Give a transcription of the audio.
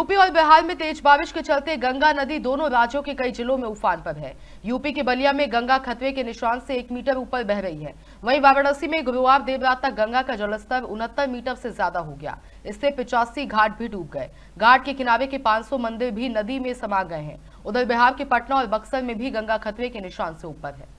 UP और बिहार में तेज बारिश के चलते गंगा नदी दोनों राज्यों के कई जिलों में उफान पर है यूपी के बलिया में गंगा खतरे के निशान से एक मीटर ऊपर बह रही है वहीं वाराणसी में गुरुवार देर रात तक गंगा का जलस्तर उनहत्तर मीटर से ज्यादा हो गया इससे पिचासी घाट भी डूब गए घाट के किनारे के पांच मंदिर भी नदी में समा गए हैं उधर बिहार के पटना और बक्सर में भी गंगा खतरे के निशान से ऊपर है